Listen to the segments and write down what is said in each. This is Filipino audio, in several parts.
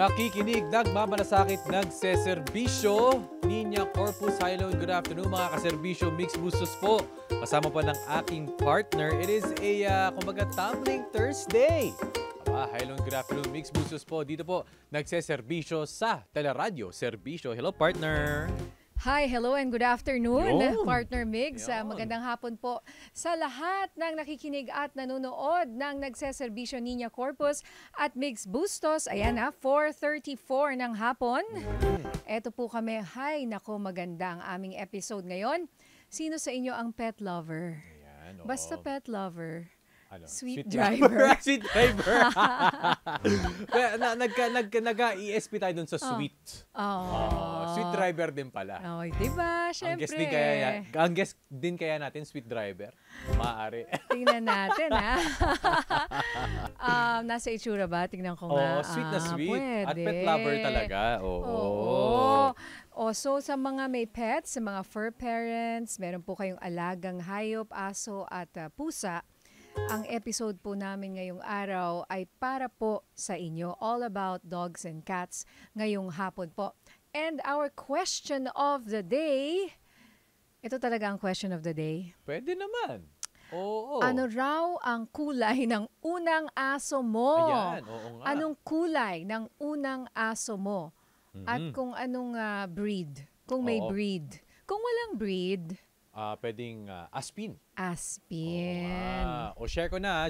Nakikinig, nagmamalasakit, nagseserbisyo. Ninya Corpus Hilo, good afternoon mga kaserbisyo. Mix Bustos po. Kasama pa ng aking partner. It is a, uh, kumbaga, tumbling Thursday. Aba, Hilo, good afternoon. Mix Bustos po. Dito po, nagseserbisyo sa Teleradyo. Serbisyo. Hello, partner. Hi, hello and good afternoon, Yun. partner Migs. Ah, Yun. Magandang hapon po sa lahat ng nakikinig at nanonood ng nagseserbisyo Ninya Corpus at Migs Bustos. Ayan na, ah, 4.34 ng hapon. Ito po kami. Hi, nako maganda ang aming episode ngayon. Sino sa inyo ang pet lover? Ayan, Basta pet lover ano, Sweet, sweet driver. sweet driver. na, nagka, nagka, nag-ESP tayo dun sa oh. sweet. Oh. oh. Sweet driver din pala. Oh, diba? Siyempre. Ang guest, din kaya, ang guest din kaya natin, sweet driver. Maaari. Tingnan natin, ha? um, nasa itsura ba? Tingnan ko nga. Oh, sweet na ah, sweet. Ah, At pet lover talaga. Oo. Oh, oh. O, so sa mga may pets, sa mga fur parents, meron po kayong alagang hayop, aso at uh, pusa, ang episode po namin ngayong araw ay para po sa inyo, all about dogs and cats ngayong hapon po. And our question of the day, ito talaga ang question of the day. Pwede naman. Oo. Ano raw ang kulay ng unang aso mo? Ayan, oo nga. Anong kulay ng unang aso mo? Mm-hmm. At kung anong uh, breed? Kung may oo. breed. Kung walang breed, uh, pwedeng uh, aspin. Aspin. Oh, uh, o share ko na,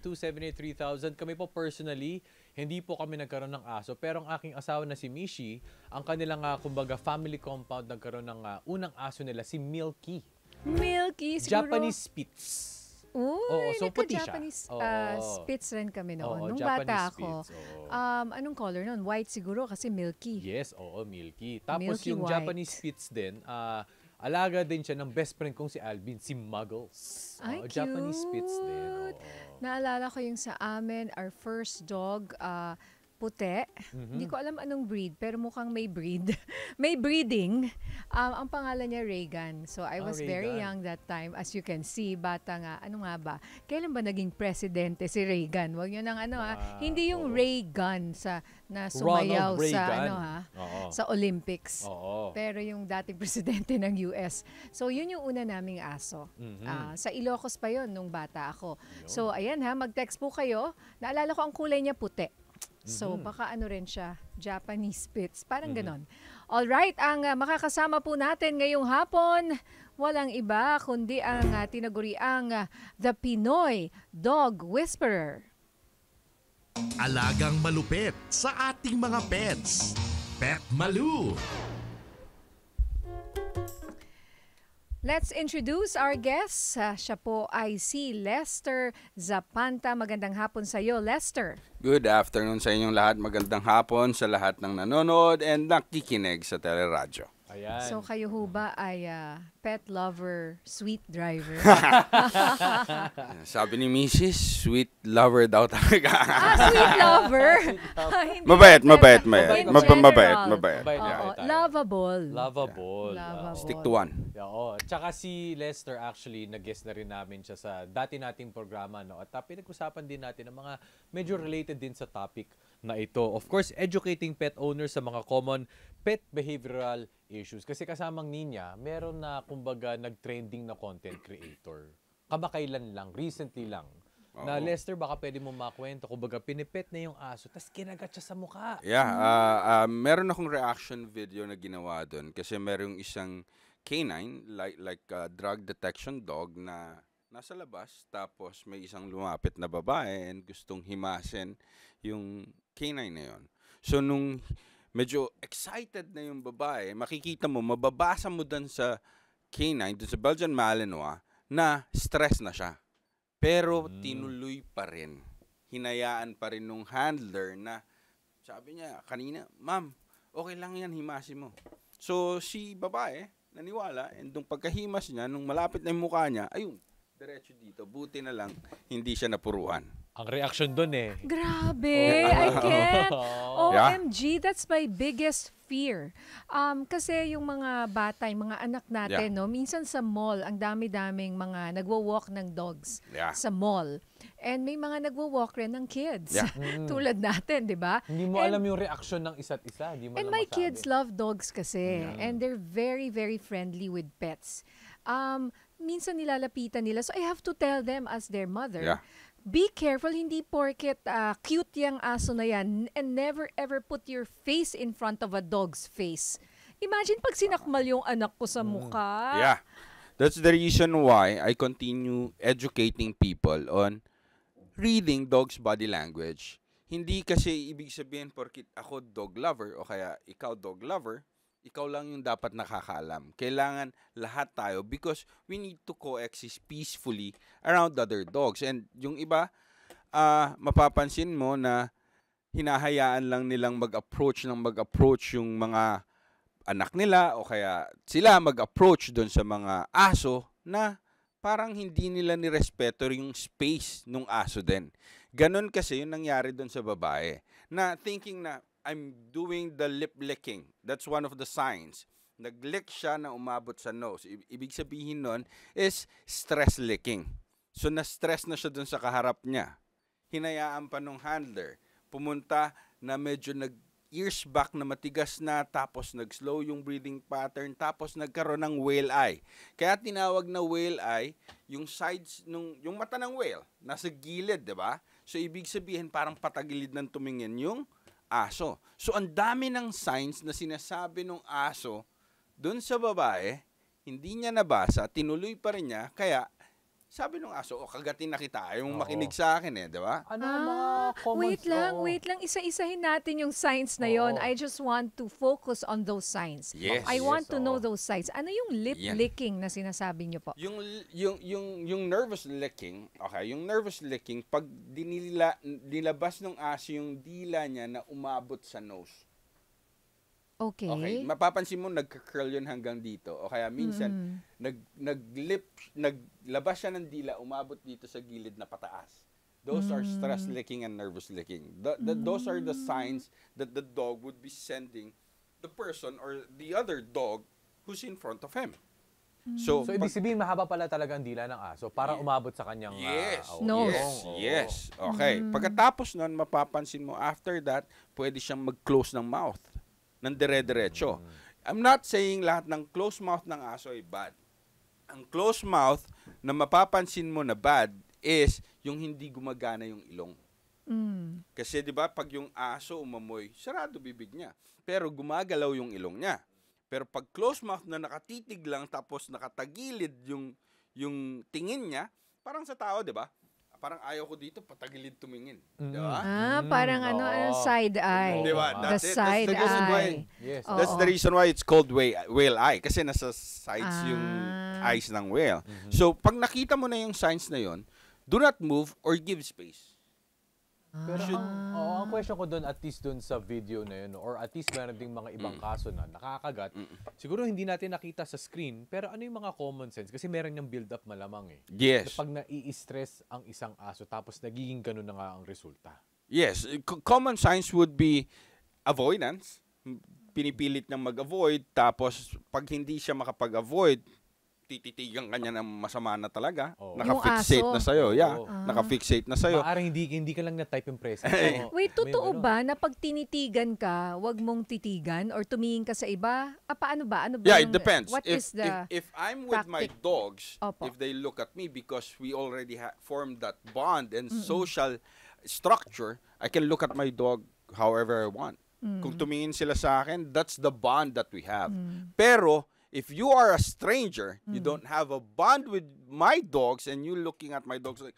0919-278-3000. Kami po personally, hindi po kami nagkaroon ng aso. Pero ang aking asawa na si Mishi, ang kanilang uh, kumbaga family compound nagkaroon ng uh, unang aso nila, si Milky. Milky, siguro. Japanese Spitz. Uy, oo, so puti siya. Japanese uh, oo. Spitz rin kami noon. Oo, Nung Japanese bata ako, oo. um, anong color noon? White siguro kasi milky. Yes, oo, milky. Tapos milky yung white. Japanese Spitz din, uh, Alaga din siya ng best friend kong si Alvin, si Muggles. Ay, oh, cute. Japanese Spitz din. Oh. Naalala ko yung sa amin, our first dog, uh, puti. Mm-hmm. Hindi ko alam anong breed, pero mukhang may breed. may breeding. Um, ang pangalan niya Reagan. So I ah, was oh, very young that time. As you can see, bata nga. Ano nga ba? Kailan ba naging presidente si Reagan? Huwag niyo nang ano ah, ha. Hindi yung oh. ray sa, na sumayaw sa ano ha. Oo. Sa Olympics. Oo. Pero yung dating presidente ng US. So yun yung una naming aso. Mm-hmm. Uh, sa Ilocos pa yon nung bata ako. Yun. So ayan ha, mag-text po kayo. Naalala ko ang kulay niya puti. So, mm-hmm. baka ano rin siya, Japanese Spitz. Parang mm-hmm. ganon. Alright, ang uh, makakasama po natin ngayong hapon, walang iba kundi ang uh, ah, tinaguriang uh, ah, The Pinoy Dog Whisperer. Alagang malupit sa ating mga pets. Pet Malu. Let's introduce our guest. Uh, siya po ay si Lester Zapanta. Magandang hapon sa iyo, Lester. Good afternoon sa inyong lahat. Magandang hapon sa lahat ng nanonood and nakikinig sa teleradyo. Ayan. So kayo ho ba ay uh, pet lover, sweet driver? Sabi ni Mrs., sweet lover daw talaga. ah, sweet lover? Ah, mabait, mabait, mabait. mabait, mabait. Mabait, Lovable. Lovable. Lovable. Stick to one. Yeah, oo. Tsaka si Lester actually, nag-guest na rin namin siya sa dati nating programa. No? At uh, pinag-usapan din natin ang mga medyo related din sa topic na ito. Of course, educating pet owners sa mga common pet behavioral issues. Kasi kasamang ninya, meron na kumbaga nag-trending na content creator. Kamakailan lang, recently lang. Oo. Na Lester, baka pwede mo makwento. Kumbaga, pinipet na yung aso, tas kinagat siya sa mukha. Yeah, uh, uh, meron akong reaction video na ginawa doon. Kasi merong isang canine, like, like uh, drug detection dog na nasa labas tapos may isang lumapit na babae and gustong himasin yung canine na yon. So nung medyo excited na yung babae, makikita mo, mababasa mo dun sa canine, dun sa Belgian Malinois, na stress na siya. Pero mm. tinuloy pa rin. Hinayaan pa rin nung handler na sabi niya kanina, ma'am, okay lang yan, himasin mo. So, si babae, naniwala, and nung pagkahimas niya, nung malapit na yung mukha niya, ayun, diretso dito. Buti na lang, hindi siya napuruan. Ang reaction doon eh. Grabe, oh. I can't. OMG, oh. that's my biggest fear. Um, kasi yung mga bata, yung mga anak natin, yeah. no, minsan sa mall, ang dami-daming mga nagwo-walk ng dogs yeah. sa mall. And may mga nagwo-walk rin ng kids. Yeah. Mm. Tulad natin, di ba? Hindi mo and, alam yung reaction ng isa't isa. Di mo and my masabi. kids love dogs kasi. Yeah. And they're very, very friendly with pets. Um, minsan nilalapitan nila. So I have to tell them as their mother. Yeah be careful, hindi porket uh, cute yung aso na yan and never ever put your face in front of a dog's face. Imagine pag sinakmal yung anak ko sa mm. mukha. Yeah. That's the reason why I continue educating people on reading dog's body language. Hindi kasi ibig sabihin porkit ako dog lover o kaya ikaw dog lover, ikaw lang yung dapat nakakaalam. Kailangan lahat tayo because we need to coexist peacefully around other dogs. And yung iba, uh, mapapansin mo na hinahayaan lang nilang mag-approach ng mag-approach yung mga anak nila o kaya sila mag-approach doon sa mga aso na parang hindi nila nirespeto yung space nung aso din. Ganon kasi yung nangyari doon sa babae na thinking na I'm doing the lip licking. That's one of the signs. Nag-lick siya na umabot sa nose. I- ibig sabihin nun is stress licking. So, na-stress na siya dun sa kaharap niya. Hinayaan pa nung handler. Pumunta na medyo nag ears back na matigas na tapos nag-slow yung breathing pattern tapos nagkaroon ng whale eye. Kaya tinawag na whale eye yung sides nung yung mata ng whale nasa gilid, 'di ba? So ibig sabihin parang patagilid ng tumingin yung aso. So ang dami ng signs na sinasabi ng aso doon sa babae, hindi niya nabasa, tinuloy pa rin niya, kaya sabi nung aso, oh, kagatin na kita. Yung makinig sa akin eh, di ba? Ano ah, mga comments? Wait lang, oo. wait lang. Isa-isahin natin yung signs na yon. Oo. I just want to focus on those signs. Yes. I want Yes, to oo. know those signs. Ano yung lip Yan. licking na sinasabi niyo po? Yung yung yung yung nervous licking, okay, yung nervous licking pag dinila nilabas ng aso yung dila niya na umabot sa nose. Okay. Okay, mapapansin mo nagka-curl yun hanggang dito. O kaya minsan mm. nag nag lip nag Labas siya ng dila, umabot dito sa gilid na pataas. Those mm. are hmm. stress licking and nervous licking. The, the, Those are the hmm. signs that the dog would be sending the person or the other dog who's in front of him. Hmm. So, so pag, ibig sabihin, mahaba pala talaga ang dila ng aso para umabot sa kanyang ah, yes, uh, oh, yes, yes. Okay. Pagkatapos nun, mapapansin mo, after that, pwede siyang mag-close ng mouth Nang dire-diretso. I'm not saying lahat ng close mouth ng aso ay bad ang close mouth na mapapansin mo na bad is yung hindi gumagana yung ilong. Mm. Kasi 'di ba pag yung aso umamoy, sarado bibig niya, pero gumagalaw yung ilong niya. Pero pag close mouth na nakatitig lang tapos nakatagilid yung yung tingin niya, parang sa tao, 'di ba? Parang ayaw ko dito patagilid tumingin. Mm. 'Di ba? Ah, parang mm. ano, ano side eye. 'Di ba? That's the it. side that's the reason eye. Why, yes. That's Oo. the reason why it's called whale, whale eye kasi nasa sides ah. yung Mm-hmm. eyes ng whale. Mm-hmm. So, pag nakita mo na yung signs na yon, do not move or give space. Pero ah. Should, ang, oh, ang question ko doon, at least doon sa video na yun, or at least meron ding mga ibang mm. kaso na nakakagat, mm. siguro hindi natin nakita sa screen, pero ano yung mga common sense? Kasi meron niyang build-up malamang eh. Yes. Na pag nai-stress ang isang aso, tapos nagiging ganun na nga ang resulta. Yes. C- common signs would be avoidance. Pinipilit niyang mag-avoid, tapos pag hindi siya makapag-avoid, tititigan ka niya ng masama na talaga. Oh. Naka-fixate na sa'yo. Yeah, oh. naka-fixate na sa'yo. Maaaring hindi, hindi ka lang na-type yung presence. so, eh. Wait, totoo ano. ba na pag tinitigan ka, wag mong titigan or tumingin ka sa iba? Ah, paano ba? Ano ba yeah, it depends. What if, is the if, if I'm with tactic? my dogs, Opo. if they look at me because we already ha- formed that bond and mm -mm. social structure, I can look at my dog however I want. Mm. Kung tumingin sila sa akin, that's the bond that we have. Mm. Pero, if you are a stranger, mm. you hmm. don't have a bond with my dogs, and you looking at my dogs like,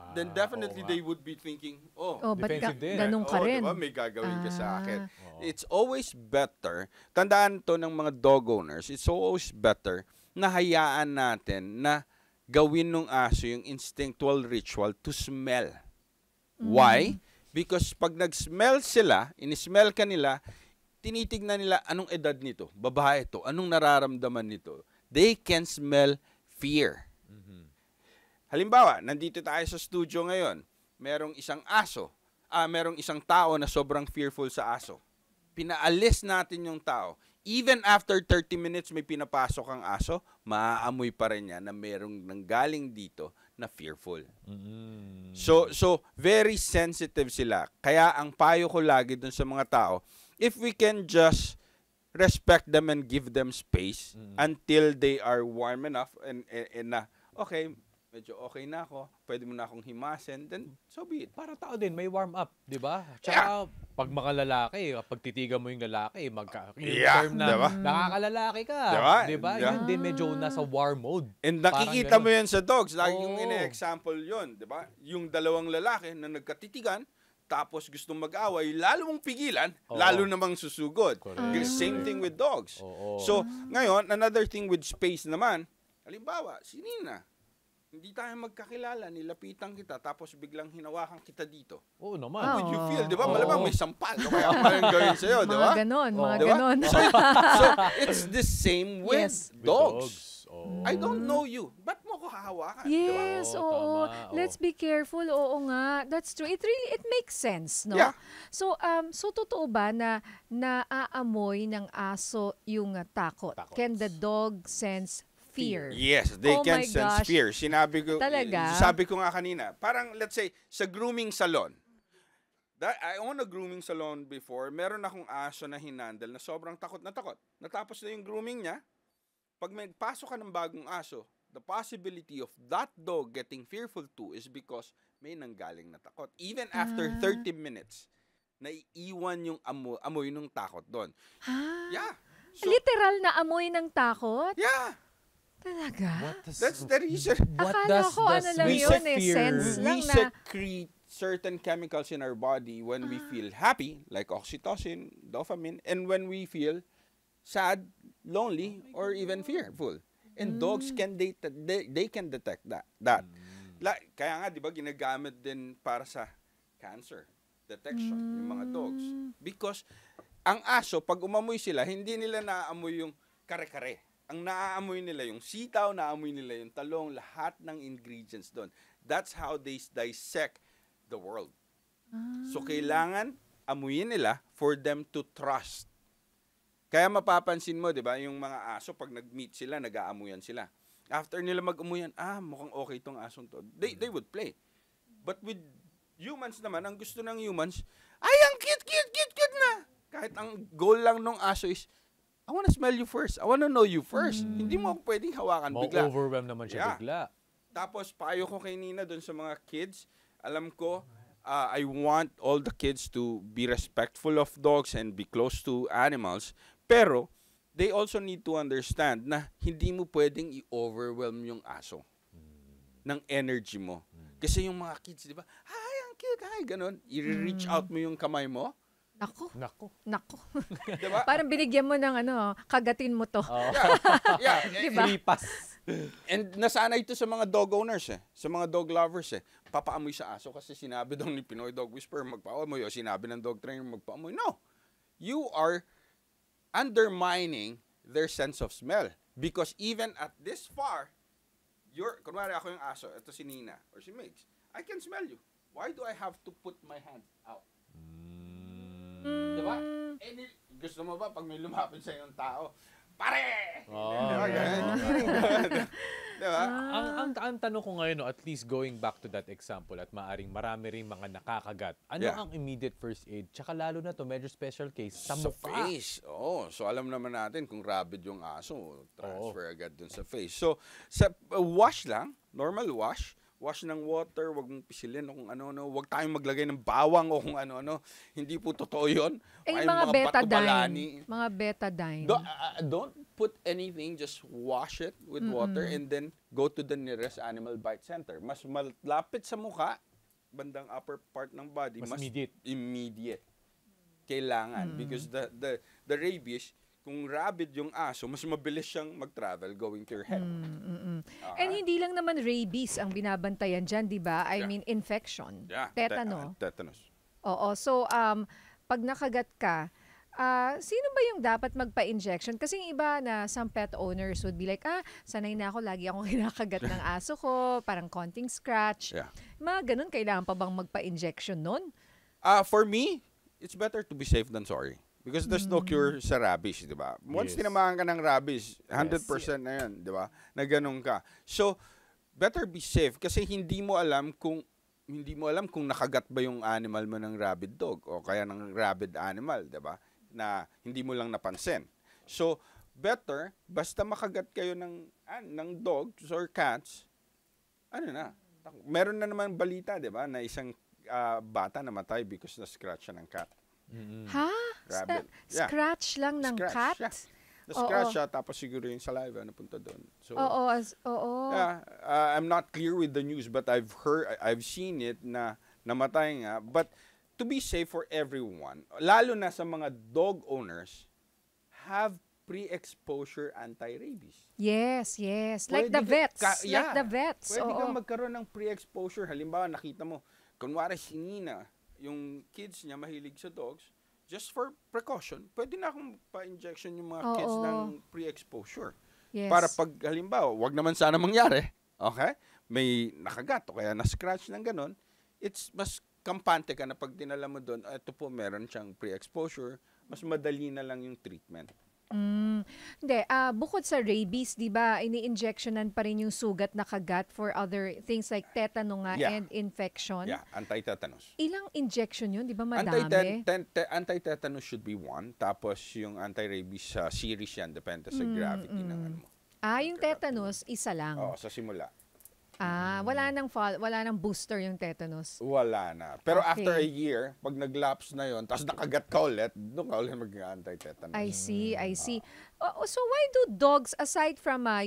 ah, then definitely oh, they would be thinking, oh, oh ba't ka, din. ganun oh, ka rin? diba, may gagawin ah. ka sa akin. Oh. It's always better, tandaan to ng mga dog owners, it's always better na hayaan natin na gawin ng aso yung instinctual ritual to smell. Mm. Why? Hmm. Because pag nag-smell sila, in-smell ka nila, tinitingnan nila anong edad nito, babae to, anong nararamdaman nito. They can smell fear. Mm-hmm. Halimbawa, nandito tayo sa studio ngayon, merong isang aso, ah, merong isang tao na sobrang fearful sa aso. Pinaalis natin yung tao. Even after 30 minutes may pinapasok ang aso, maaamoy pa rin niya na merong nanggaling dito na fearful. Mm. So so very sensitive sila. Kaya ang payo ko lagi dun sa mga tao, if we can just respect them and give them space mm. until they are warm enough and, and, and na, okay, medyo okay na ako, pwede mo na akong himasin, then so be it. Para tao din, may warm up, di ba? Tsaka, yeah. pag mga lalaki, pag titigan mo yung lalaki, magka yeah, term na, diba? nakakalalaki ka. Diba? Diba? Yeah. Yun din, medyo nasa warm mode. And nakikita mo yun sa dogs, lagi oh. yung ina-example yun, di ba? Yung dalawang lalaki na nagkatitigan, tapos gustong mag-away, lalo mong pigilan, Oo. lalo namang susugod. Correct. Same thing with dogs. Oo. So, ngayon, another thing with space naman, halimbawa, si Nina, hindi tayo magkakilala, nilapitan kita, tapos biglang hinawakan kita dito. Oo naman. How would you feel? Di ba? Oo. Malamang may sampal. O kaya parang gawin sa'yo, di ba? Mga ganon, mga Di ganon. So, so, it's the same with Yes. With dogs. dogs. I don't know you, but hahawakan. Yes, diba? oo. oo. Let's be careful. Oo nga. That's true. It really it makes sense, no? Yeah. So um so totoo ba na naaamoy ng aso yung uh, takot? Takots. Can the dog sense fear. Yes, they oh can sense gosh. fear. Sinabi ko, Talaga? sabi ko nga kanina, parang let's say, sa grooming salon, that, I own a grooming salon before, meron akong aso na hinandal na sobrang takot na takot. Natapos na yung grooming niya, pag may pasok ka ng bagong aso, the possibility of that dog getting fearful too is because may nanggaling na takot. Even ah. after 30 minutes, naiiwan yung amo, amoy ng takot doon. Ha? Ah. Yeah. So, Literal na amoy ng takot? Yeah. Talaga? What does, That's the reason. What Akala does, ko does, ano lang yun eh, sense we lang na. secrete certain chemicals in our body when ah. we feel happy, like oxytocin, dopamine, and when we feel sad, lonely, oh or God. even fearful. And mm. dogs hmm. can they, they they can detect that. That. Mm. Like, kaya nga 'di ba ginagamit din para sa cancer detection mm. yung mga dogs hmm. because ang aso pag umamoy sila hindi nila naaamoy yung kare-kare. Ang naaamoy nila yung sitaw, naaamoy nila yung talong, lahat ng ingredients doon. That's how they dissect the world. Ah. So kailangan amuyin nila for them to trust kaya mapapansin mo, 'di ba, yung mga aso pag nag-meet sila, nag-aamuyan sila. After nila mag-umuyan, ah, mukhang okay tong asong to. They they would play. But with humans naman, ang gusto ng humans, ay ang cute cute cute cute na. Kahit ang goal lang ng aso is I wanna smell you first. I wanna know you first. Mm. Hindi mo ako pwedeng hawakan mo bigla. overwhelm naman siya yeah. bigla. Tapos payo ko kay Nina doon sa mga kids, alam ko, uh, I want all the kids to be respectful of dogs and be close to animals pero, they also need to understand na hindi mo pwedeng i-overwhelm yung aso mm. ng energy mo. Mm. Kasi yung mga kids, di ba, hi, ang cute, hi, ganun. I-reach mm. out mo yung kamay mo, Nako. Nako. Nako. diba? Parang binigyan mo ng ano, kagatin mo to. Oh. yeah. yeah. diba? Lipas. And nasanay ito sa mga dog owners eh. Sa mga dog lovers eh. Papaamoy sa aso kasi sinabi daw ni Pinoy Dog Whisperer magpaamoy o sinabi ng dog trainer magpaamoy. No. You are undermining their sense of smell. Because even at this far, you're, kunwari ako yung aso, ito si Nina or si Migs, I can smell you. Why do I have to put my hand out? Mm. Diba? Eh, nil- gusto mo ba pag may lumapit sa yung tao, pare! Oh, diba? Diba? Ah. Ang, ang, ang tanong ko ngayon, no, at least going back to that example at maaring marami rin mga nakakagat, ano yeah. ang immediate first aid? Tsaka lalo na to, medyo special case, sa Sa face, oo. Oh, so alam naman natin kung rabid yung aso, transfer oh. agad dun sa face. So, sa uh, wash lang, normal wash, wash ng water, wag mong pisilin o kung ano-ano, wag tayong maglagay ng bawang o kung ano-ano. Hindi po totoo yun. Eh, mga, mga betadine. Mga betadine. Do, uh, don't put anything, just wash it with mm-hmm. water and then go to the nearest animal bite center. Mas malapit sa mukha, bandang upper part ng body, mas, mas immediate. immediate. Kailangan. Mm. Because the, the, the rabies, kung rabid yung aso, mas mabilis siyang mag-travel going to your head. Mm, mm, mm. Uh, And hindi lang naman rabies ang binabantayan dyan, di ba? I yeah. mean, infection. Yeah. Tetano. Te- uh, tetanus. Oo. So, um, pag nakagat ka, uh, sino ba yung dapat magpa-injection? Kasi yung iba na some pet owners would be like, ah, sanay na ako, lagi akong kinakagat ng aso ko, parang konting scratch. Yeah. Mga ganun, kailangan pa bang magpa-injection nun? Uh, for me, it's better to be safe than sorry. Because there's no cure hmm. sa rabies, di ba? Once yes. tinamaan ka ng rabies, 100% yes. na yan, di ba? Na ganun ka. So, better be safe kasi hindi mo alam kung hindi mo alam kung nakagat ba yung animal mo ng rabid dog o kaya ng rabid animal, di ba? Na hindi mo lang napansin. So, better, basta makagat kayo ng, ah, ng dog or cats, ano na, meron na naman balita, di ba, na isang uh, bata namatay because na-scratch siya ng cat. Mm-hmm. Ha? Grabe. Yeah. Scratch lang ng Scratch, cat? Yeah. Na-scratch siya, tapos siguro yung saliva punta doon. So, oo, as, oo. Yeah, uh, I'm not clear with the news, but I've heard, I've seen it na namatay nga. But to be safe for everyone, lalo na sa mga dog owners, have pre-exposure anti-rabies. Yes, yes. Like pwede the vets. Ka, yeah, like the vets. Pwede oo. kang magkaroon ng pre-exposure. Halimbawa, nakita mo, kunwari si Nina, yung kids niya mahilig sa dogs, just for precaution, pwede na akong pa-injection yung mga Oo. kids ng pre-exposure. Yes. Para pag halimbawa, wag naman sana mangyari, okay? May nakagat o kaya na-scratch ng ganun, it's mas kampante ka na pag dinala mo doon, ito po meron siyang pre-exposure, mas madali na lang yung treatment. Mm. Hindi, ah bukod sa rabies, 'di ba, ini-injectionan pa rin yung sugat na kagat for other things like tetano nga Yeah. and infection. Yeah, anti-tetanus. Ilang injection 'yun, 'di ba, madami? Anti-ten- Anti-tetanus should be one. Tapos yung anti-rabies sa ah, series yan, depende sa mm, gravity ng mm. ano mo. ah, yung tetanus isa lang. Oo, sa simula. Ah, wala nang fall, wala nang booster yung tetanus. Wala na. Pero okay. after a year, pag naglaps na yon, tapos nakagat ka ulit, doon ka ulit mag-anti-tetanus. I see, I mm. see. Ah. Uh, so why do dogs aside from uh,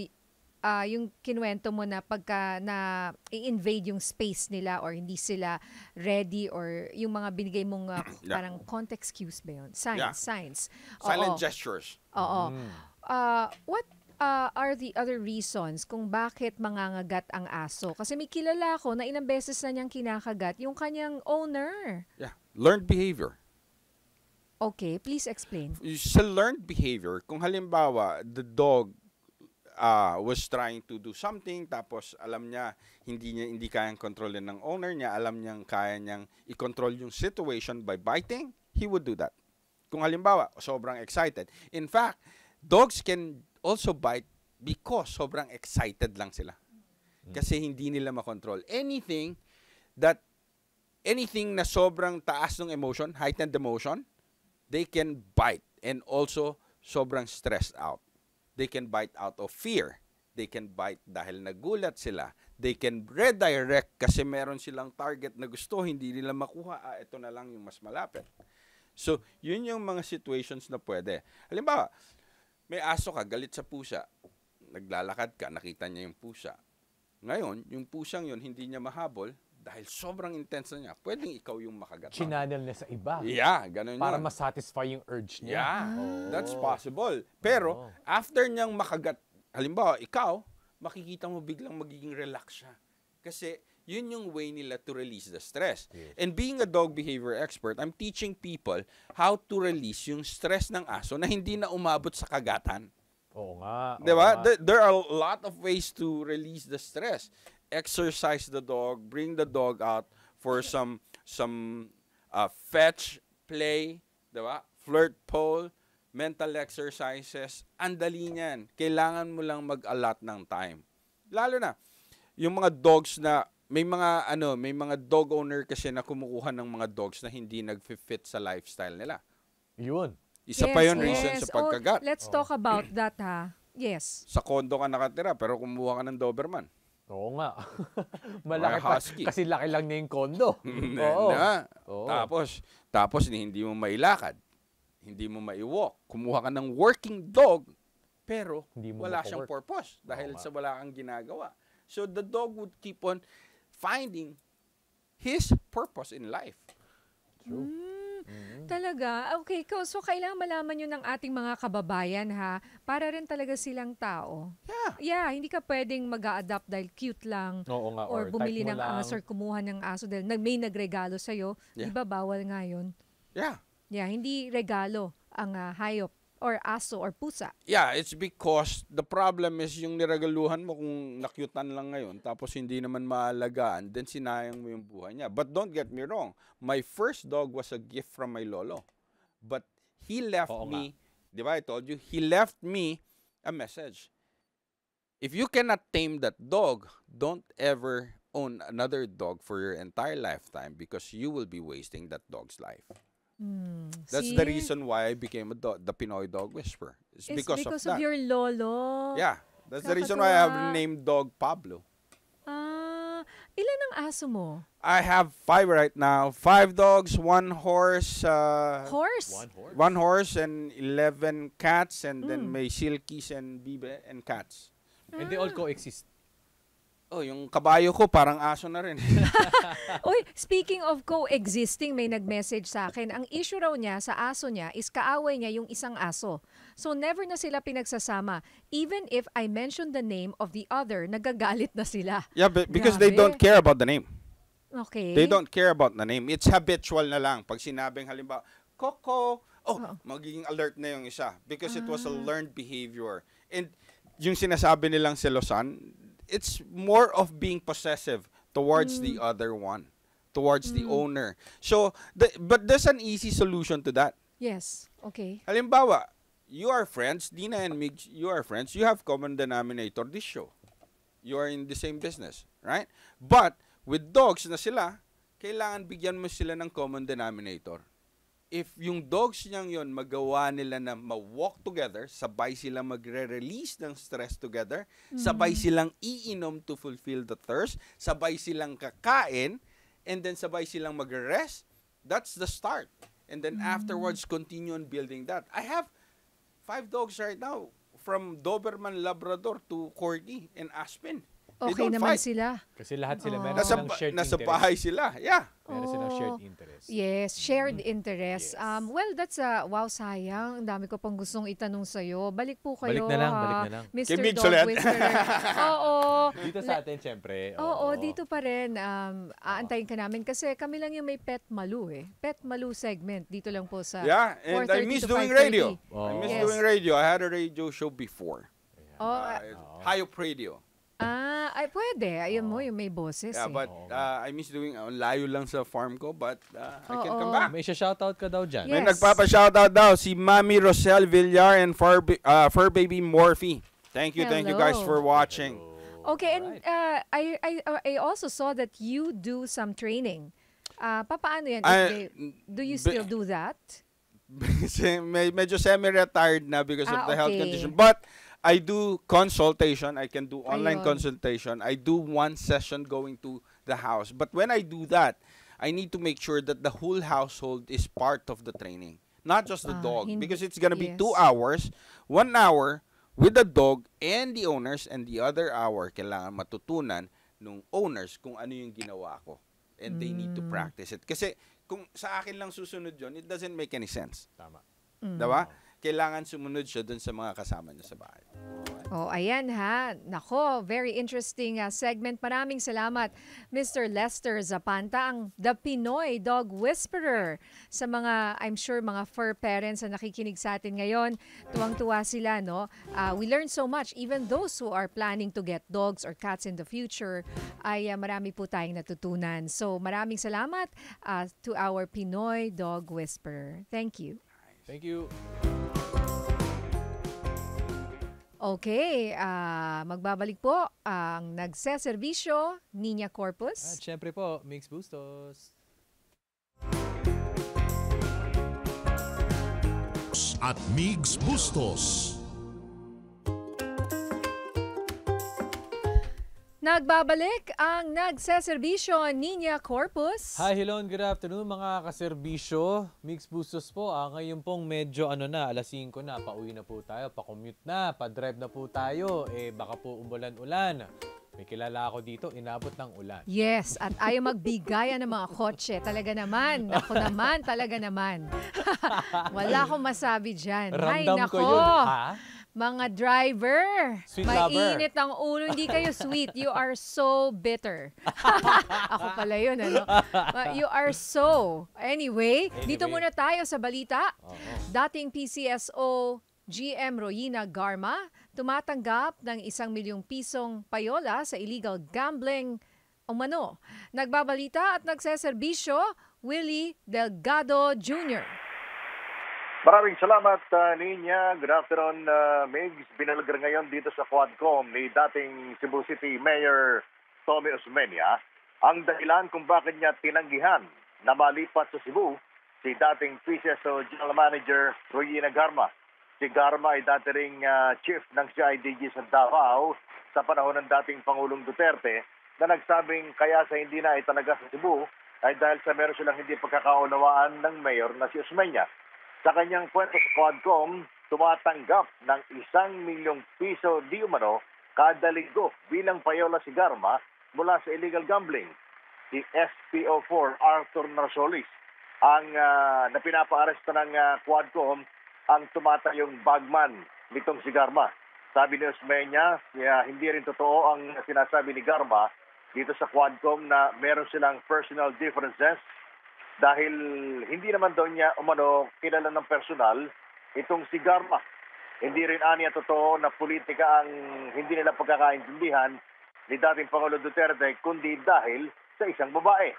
uh, yung kinuwento mo na pagka na i-invade yung space nila or hindi sila ready or yung mga binigay mong uh, yeah. parang context cues ba yun? Signs, yeah. signs. Silent Oo. gestures. Oo. Mm. Uh, what uh, are the other reasons kung bakit mangangagat ang aso? Kasi may kilala ko na ilang beses na niyang kinakagat yung kanyang owner. Yeah, learned behavior. Okay, please explain. Sa learned behavior, kung halimbawa the dog uh, was trying to do something tapos alam niya hindi niya hindi kayang kontrolin ng owner niya, alam niyang kaya niyang i-control yung situation by biting, he would do that. Kung halimbawa, sobrang excited. In fact, dogs can also bite because sobrang excited lang sila. Mm. Kasi hindi nila makontrol. Anything that, anything na sobrang taas ng emotion, heightened emotion, they can bite and also sobrang stressed out. They can bite out of fear. They can bite dahil nagulat sila. They can redirect kasi meron silang target na gusto, hindi nila makuha. Ah, ito na lang yung mas malapit. So, yun yung mga situations na pwede. Halimbawa, may aso ka, galit sa pusa. Naglalakad ka, nakita niya yung pusa. Ngayon, yung pusang yun, hindi niya mahabol dahil sobrang intense na niya. Pwedeng ikaw yung makagat. Chinadal niya sa iba. Yeah, ganun Para masatisfy yung urge niya. Yeah, oh. that's possible. Pero, oh. after niyang makagat, halimbawa, ikaw, makikita mo biglang magiging relax siya. Kasi yun yung way nila to release the stress. Yes. And being a dog behavior expert, I'm teaching people how to release yung stress ng aso na hindi na umabot sa kagatan. Oo nga. Diba? ba? There, there are a lot of ways to release the stress. Exercise the dog, bring the dog out for some some uh, fetch play, diba? Flirt pole, mental exercises. Ang dali niyan. Kailangan mo lang mag-allot ng time. Lalo na, yung mga dogs na may mga ano, may mga dog owner kasi na kumukuha ng mga dogs na hindi nagfi-fit sa lifestyle nila. Yun. Isa yes, pa yun yes. reason sa pagkagat. Oh, let's oh. talk about that ha. Yes. Sa condo ka nakatira pero kumuha ka ng Doberman. Oo nga. malaki pa, kasi laki lang na yung kondo. Oo. Na. Oo. Tapos, tapos hindi mo mailakad. Hindi mo maiwalk. Kumuha ka ng working dog pero hindi mo wala siyang purpose dahil Oo, sa wala kang ginagawa. So the dog would keep on finding His purpose in life. True. Mm, mm-hmm. Talaga? Okay, so kailangan malaman yun ng ating mga kababayan ha, para rin talaga silang tao. Yeah. Yeah, hindi ka pwedeng mag adopt dahil cute lang Oo nga, or, or bumili ng lang. aso or kumuha ng aso dahil may nagregalo sa'yo. Yeah. Di ba bawal nga yun? Yeah. Yeah, hindi regalo ang uh, hayop or aso or pusa. Yeah, it's because the problem is yung niragaluhan mo kung nakyutan lang ngayon tapos hindi naman maalagaan, then sinayang mo yung buhay niya. But don't get me wrong, my first dog was a gift from my lolo. But he left Oo me, di ba I told you, he left me a message. If you cannot tame that dog, don't ever own another dog for your entire lifetime because you will be wasting that dog's life. Mm, That's see? the reason why I became a dog, the Pinoy dog whisperer. It's, it's because, because of, of that. your lolo. Yeah. That's Nakatuwa. the reason why I have named dog Pablo. Ah, uh, ilan ang aso mo? I have five right now. Five dogs, one horse. Uh, horse? One horse. One horse and 11 cats and mm. then hmm. may silkies and bibe and cats. And ah. they all ah. coexist? Oh, yung kabayo ko parang aso na rin. Uy, speaking of coexisting, may nag-message sa akin. Ang issue raw niya sa aso niya is kaaway niya yung isang aso. So never na sila pinagsasama. Even if I mention the name of the other, nagagalit na sila. Yeah, but because Grabe. they don't care about the name. Okay. They don't care about the name. It's habitual na lang. Pag sinabing halimbawa, Coco, oh, oh. magiging alert na yung isa because ah. it was a ah. learned behavior. And yung sinasabi nilang selosan, it's more of being possessive towards mm. the other one, towards mm. the owner. So, the, but there's an easy solution to that. Yes. Okay. Halimbawa, you are friends, Dina and Mig, you are friends. You have common denominator this show. You are in the same business, right? But with dogs na sila, kailangan bigyan mo sila ng common denominator if yung dogs niyang yon magawa nila na ma-walk together, sabay silang magre-release ng stress together, mm-hmm. sabay mm. silang iinom to fulfill the thirst, sabay silang kakain, and then sabay silang magre-rest, that's the start. And then mm-hmm. afterwards, continue on building that. I have five dogs right now, from Doberman Labrador to Corgi and Aspen okay naman fight. sila. Kasi lahat sila oh. meron nasa, silang shared nasa interest. Nasa bahay sila, yeah. Meron oh. silang shared interest. Yes, shared mm. interest. Yes. Um, well, that's a, uh, wow, sayang. Ang dami ko pang gustong itanong sa'yo. Balik po kayo. Balik na lang, uh, balik na lang. Mr. Kimig Dog Solet. Whisperer. Oo. Dito sa atin, syempre. Oo, oh, oh, dito pa rin. Um, aantayin ka namin kasi kami lang yung may pet malu eh. Pet malu segment dito lang po sa Yeah, and I miss doing radio. Oh. I miss yes. doing radio. I had a radio show before. Oh, uh, uh, Hayop Radio. Ah, ay, pwede. Ayun mo, yung may boses Yeah, eh. but uh, I miss doing, uh, layo lang sa farm ko, but uh, I can come back. May isa-shoutout ka daw dyan. Yes. May nagpapa daw si Mami Rosel Villar and Fur, uh, Fur Baby Morphy. Thank you, thank you guys for watching. Okay, and uh, I, I, I also saw that you do some training. Ah, papaano yan? I- they- do you still do that? Kasi may- medyo semi-retired na because Ah, of the health condition. But I do consultation. I can do online Ayun. consultation. I do one session going to the house. But when I do that, I need to make sure that the whole household is part of the training, not just the uh, dog, hindi, because it's going to be two hours, one hour with the dog and the owners, and the other hour kailangan matutunan nung owners kung ano yung ginawa ko. And mm. they need to mm. practice it. Kasi kung sa akin lang susunod yon it doesn't make any sense. Tama. Mm. Diba? kailangan sumunod siya dun sa mga kasama niya sa bahay. Oh, ayan ha. Nako, very interesting uh, segment. Maraming salamat, Mr. Lester Zapanta, ang The Pinoy Dog Whisperer. Sa mga, I'm sure, mga fur parents na nakikinig sa atin ngayon, tuwang-tuwa sila, no? Uh, we learned so much. Even those who are planning to get dogs or cats in the future, ay uh, marami po tayong natutunan. So, maraming salamat uh, to our Pinoy Dog Whisperer. Thank you. Thank you. Okay, uh, magbabalik po ang nagseservisyo, Nina Corpus. At syempre po, Mix Bustos. At Migs Bustos. Nagbabalik ang nagseserbisyo Ninya Corpus. Hi, hello and good afternoon mga kaserbisyo. Mix Bustos po. Ah, ngayon pong medyo ano na, alas 5 na, pauwi na po tayo, pa-commute na, pa-drive na po tayo. Eh baka po umulan-ulan. May kilala ako dito, inabot ng ulan. Yes, at ayaw magbigayan ng mga kotse. Talaga naman. Ako naman, talaga naman. Wala akong masabi dyan. Ramdam Ay, nako. ko yun. Ha? Mga driver, sweet mainit lover. ang ulo. Hindi kayo sweet. You are so bitter. Ako pala yun, ano? You are so. Anyway, dito muna tayo sa balita. Dating PCSO GM Royina Garma tumatanggap ng isang milyong pisong payola sa illegal gambling umano. Nagbabalita at nagseserbisyo Willie Delgado Jr. Maraming salamat, uh, ah, Ninya. Good afternoon, uh, Migs. Binalagar ngayon dito sa Quadcom ni dating Cebu City Mayor Tommy Osmeña ang dahilan kung bakit niya tinanggihan na malipat sa Cebu si dating PCSO General Manager Regina Garma. Si Garma ay dati ring uh, chief ng CIDG sa Davao sa panahon ng dating Pangulong Duterte na nagsabing kaya sa hindi na ay talaga sa Cebu ay dahil sa meron silang hindi pagkakaunawaan ng mayor na si Osmeña. Sa kanyang kwento sa Quadcom, tumatanggap ng isang milyong piso di umano kada linggo bilang payola si Garma mula sa illegal gambling. Si SPO4 Arthur Narsolis ang uh, ah, napinapaaresta ng uh, Quadcom ang tumatayong bagman nitong si Garma. Sabi ni Osmeña, uh, hindi rin totoo ang sinasabi ni Garma dito sa Quadcom na meron silang personal differences dahil hindi naman daw niya umano kilala ng personal itong si Garma. Hindi rin aniya totoo na politika ang hindi nila pagkakaintindihan ni dating Pangulo Duterte kundi dahil sa isang babae.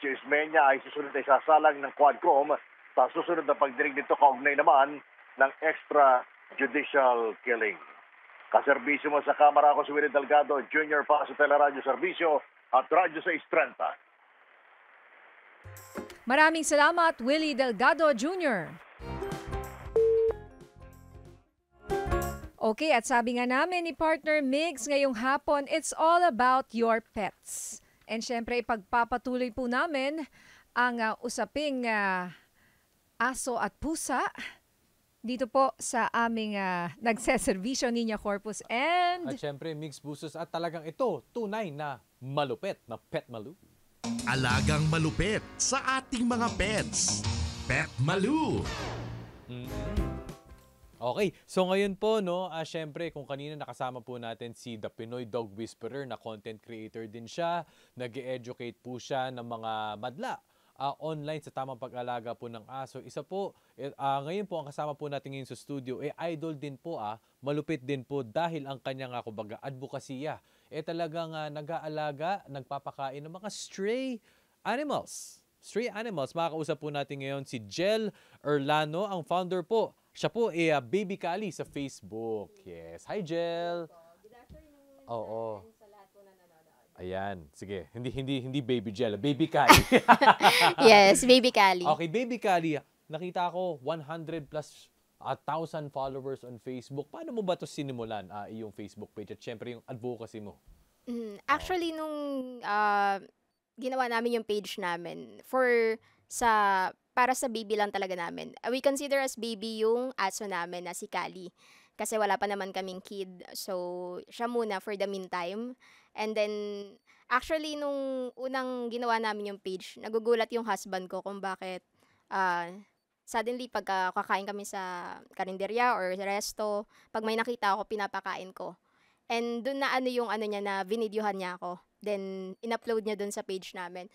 Si Ismenia ay susunod ay sasalang ng Quadcom sa susunod na pagdirig nito kaugnay naman ng extrajudicial killing. Kaserbisyo mo sa Kamara ako si Willie Delgado, Junior pa sa Teleradyo Serbisyo at Radyo sa Istrenta. Maraming salamat, Willie Delgado Jr. Okay, at sabi nga namin ni partner Migs ngayong hapon, it's all about your pets. And syempre, ipagpapatuloy po namin ang uh, usaping uh, aso at pusa dito po sa aming uh, nagseservisyo Ninya Corpus and... At syempre, Migs Busos at talagang ito, tunay na malupet na pet malu. Alagang malupit sa ating mga pets. Pet Malu. Mm-hmm. Okay, so ngayon po, no, uh, syempre kung kanina nakasama po natin si The Pinoy Dog Whisperer na content creator din siya, nag educate po siya ng mga madla uh, online sa tamang pag-alaga po ng aso. Isa po, uh, ngayon po ang kasama po natin ngayon sa studio, eh idol din po ah, malupit din po dahil ang kanyang uh, kumbaga advokasya eh talagang uh, nag-aalaga, nagpapakain ng mga stray animals. Stray animals. Makakausap po natin ngayon si Jel Erlano, ang founder po. Siya po ay uh, eh, ah, Baby Kali sa Facebook. Yes. Hi, Jel. Good afternoon. Oo. Oh, oh. Ayan, sige. Hindi hindi hindi baby gel, ah, baby Kali. yes, baby Kali. Okay, baby Kali. Nakita ko 100 plus a thousand followers on Facebook. Paano mo ba to sinimulan, uh, iyong Facebook page? At syempre, yung advocacy mo. Mm, actually, oh. nung uh, ginawa namin yung page namin, for sa para sa baby lang talaga namin. We consider as baby yung aso namin na si Kali. Kasi wala pa naman kaming kid. So, siya muna for the meantime. And then, actually, nung unang ginawa namin yung page, nagugulat yung husband ko kung bakit uh, suddenly pag uh, kakain kami sa karinderya or resto, pag may nakita ako, pinapakain ko. And doon na ano yung ano niya na binidyohan niya ako. Then, in-upload niya doon sa page namin.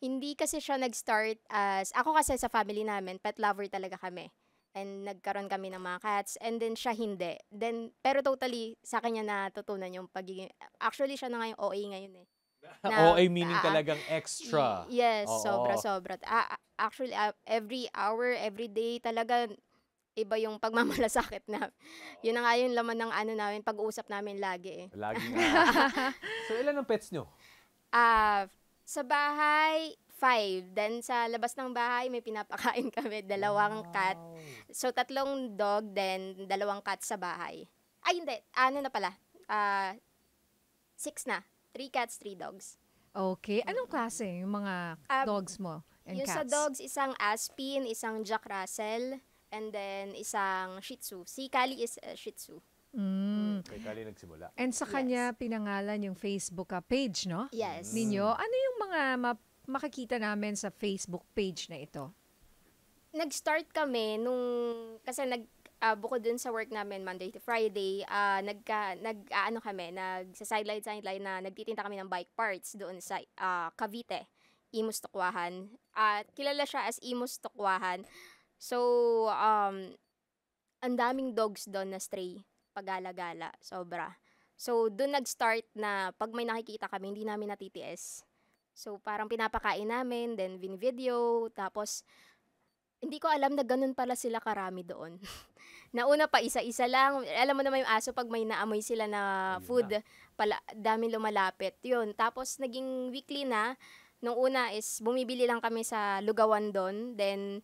Hindi kasi siya nag-start as, ako kasi sa family namin, pet lover talaga kami. And nagkaroon kami ng mga cats. And then siya hindi. Then, pero totally, sa kanya natutunan yung pagiging, actually siya na nga yung OA ngayon eh. Na, ay meaning uh, talagang extra. Yes, Oo. sobra, sobra. actually, every hour, every day, talaga iba yung pagmamalasakit na. Yun na nga yung laman ng ano namin, pag-uusap namin lagi eh. Lagi nga. so, ilan ang pets nyo? Uh, sa bahay, five. Then sa labas ng bahay, may pinapakain kami, dalawang wow. cat. So, tatlong dog, then dalawang cat sa bahay. Ay, hindi. Ano na pala? Uh, six na. Three cats, three dogs. Okay. Anong klase yung mga um, dogs mo and yung cats? Yung sa dogs, isang Aspin, isang Jack Russell, and then isang Shih Tzu. Si Kali is uh, Shih Tzu. Mm. mm. Kay Kali nagsimula. And sa kanya yes. pinangalan yung Facebook ah, page, no? Yes. Ninyo, ano yung mga ma- makikita namin sa Facebook page na ito? Nag-start kami nung, kasi nag, uh, bukod dun sa work namin Monday to Friday, uh, nagka, nag, uh, ano kami, nag, sa sideline, sideline na nagtitinda kami ng bike parts doon sa uh, Cavite, Imus Tukwahan. At uh, kilala siya as Imus Tukwahan. So, um, ang daming dogs doon na stray, pagala-gala, sobra. So, doon nag-start na pag may nakikita kami, hindi namin natitiis. So, parang pinapakain namin, then video tapos hindi ko alam na ganun pala sila karami doon. Nauna pa isa-isa lang. Alam mo naman yung aso pag may naamoy sila na food, pala dami lumalapit. 'Yun. Tapos naging weekly na. Nung una is bumibili lang kami sa lugawan doon, then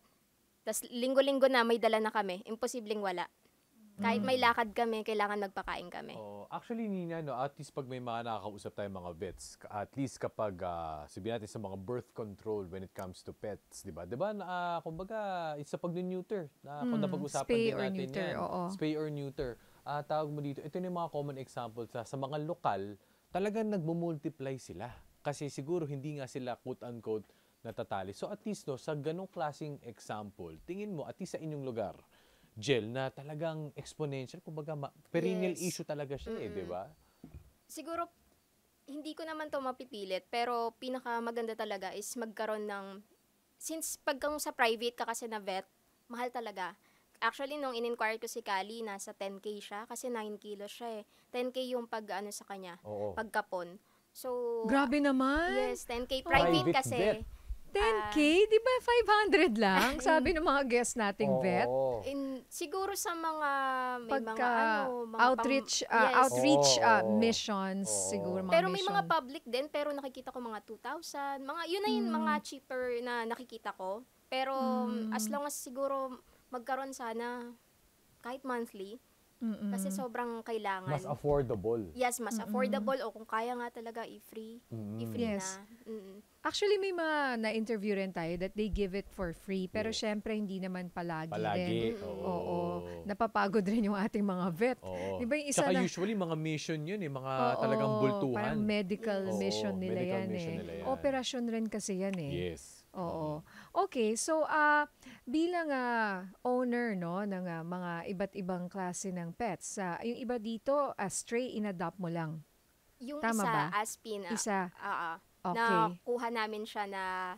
tas linggo-linggo na may dala na kami. Imposibleng wala. Kahit mm. may lakad kami, kailangan magpakain kami. Oh, actually, Nina, no, at least pag may mga nakakausap tayong mga vets, at least kapag, uh, sabihin natin sa mga birth control when it comes to pets, di ba? Di ba, uh, kumbaga, it's sa pag-neuter. Uh, kung hmm, napag-usapan din natin neuter, yan. Oo. Spay or neuter. Uh, tawag mo dito, ito yung mga common examples sa, sa mga lokal, talagang nagmumultiply sila. Kasi siguro hindi nga sila quote-unquote natatali. So at least no, sa ganong klasing example, tingin mo at least sa inyong lugar, gel na talagang exponential, kumbaga ma- perennial yes. issue talaga siya mm-hmm. eh, di ba? Siguro, hindi ko naman to mapipilit, pero pinaka maganda talaga is magkaroon ng, since pagkang sa private ka kasi na vet, mahal talaga. Actually, nung in-inquire ko si Kali, nasa 10K siya kasi 9 kilos siya eh. 10K yung pag ano sa kanya, Oo. pagkapon. So, Grabe naman. Yes, 10K. Private, private kasi. Vet. 10K? Uh, ah. di ba 500 lang? Sabi ng mga guests nating oh, vet. In, Siguro sa mga may Pagka, mga ano, mga outreach pang, uh, yes. outreach oh, uh, missions oh. siguro mga Pero may mga public din pero nakikita ko mga 2000, mga yun na yun mm. mga hmm. cheaper na nakikita ko. Pero mm. as hmm. long as siguro magkaroon sana kahit monthly Mm-mm. kasi sobrang kailangan. Mas affordable. Yes, mas Mm-mm. affordable o kung kaya nga talaga i-free, mm i-free yes. na. Mm-mm. Actually, may mga na-interview rin tayo that they give it for free. Pero yeah. syempre, hindi naman palagi, palagi rin. Oo. Oh. oo. Napapagod rin yung ating mga vet. Oo. Di yung isa Saka na, usually, mga mission yun eh. Mga oo, talagang bultuhan. Parang medical oo, mission nila medical yan mission eh. Nila yan. Operasyon rin kasi yan eh. Yes. Oo. Okay, so uh, bilang uh, owner no ng uh, mga iba't ibang klase ng pets, uh, yung iba dito, uh, stray in-adopt mo lang. Yung Tama isa, ba? Aspin. Uh, isa. Uh, uh, Okay. Na kuha namin siya na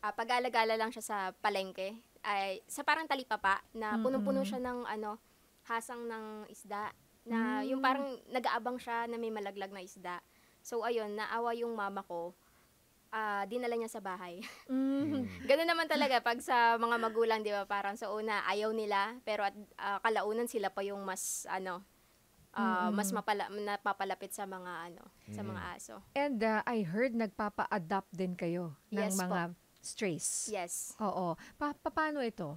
uh, ah, pag-alagala lang siya sa palengke. Ay, sa parang talipapa na punong-puno siya ng ano, hasang ng isda. Na mm. yung parang nag-aabang siya na may malaglag na isda. So, ayun, naawa yung mama ko. Uh, dinala niya sa bahay. mm. Hmm. Ganun naman talaga pag sa mga magulang, di ba? Parang sa una, ayaw nila. Pero at uh, kalaunan sila pa yung mas, ano, uh, mm-hmm. mas mapala- napapalapit sa mga ano, mm-hmm. sa mga aso. And uh, I heard nagpapa-adopt din kayo ng yes, mga po. strays. Yes. Oo. Pa- paano ito?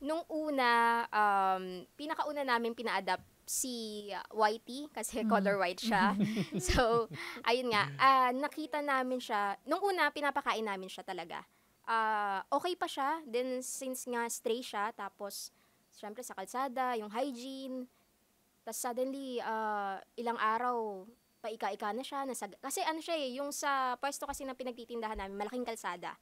Nung una, um, pinakauna namin pina-adopt si Whitey kasi mm. color white siya. so, ayun nga, uh, nakita namin siya. Nung una, pinapakain namin siya talaga. Uh, okay pa siya. Then, since nga stray siya, tapos, syempre sa kalsada, yung hygiene, tapos suddenly, uh, ilang araw, paika-ika na siya. Nasag- kasi ano siya eh, yung sa pwesto kasi na pinagtitindahan namin, malaking kalsada.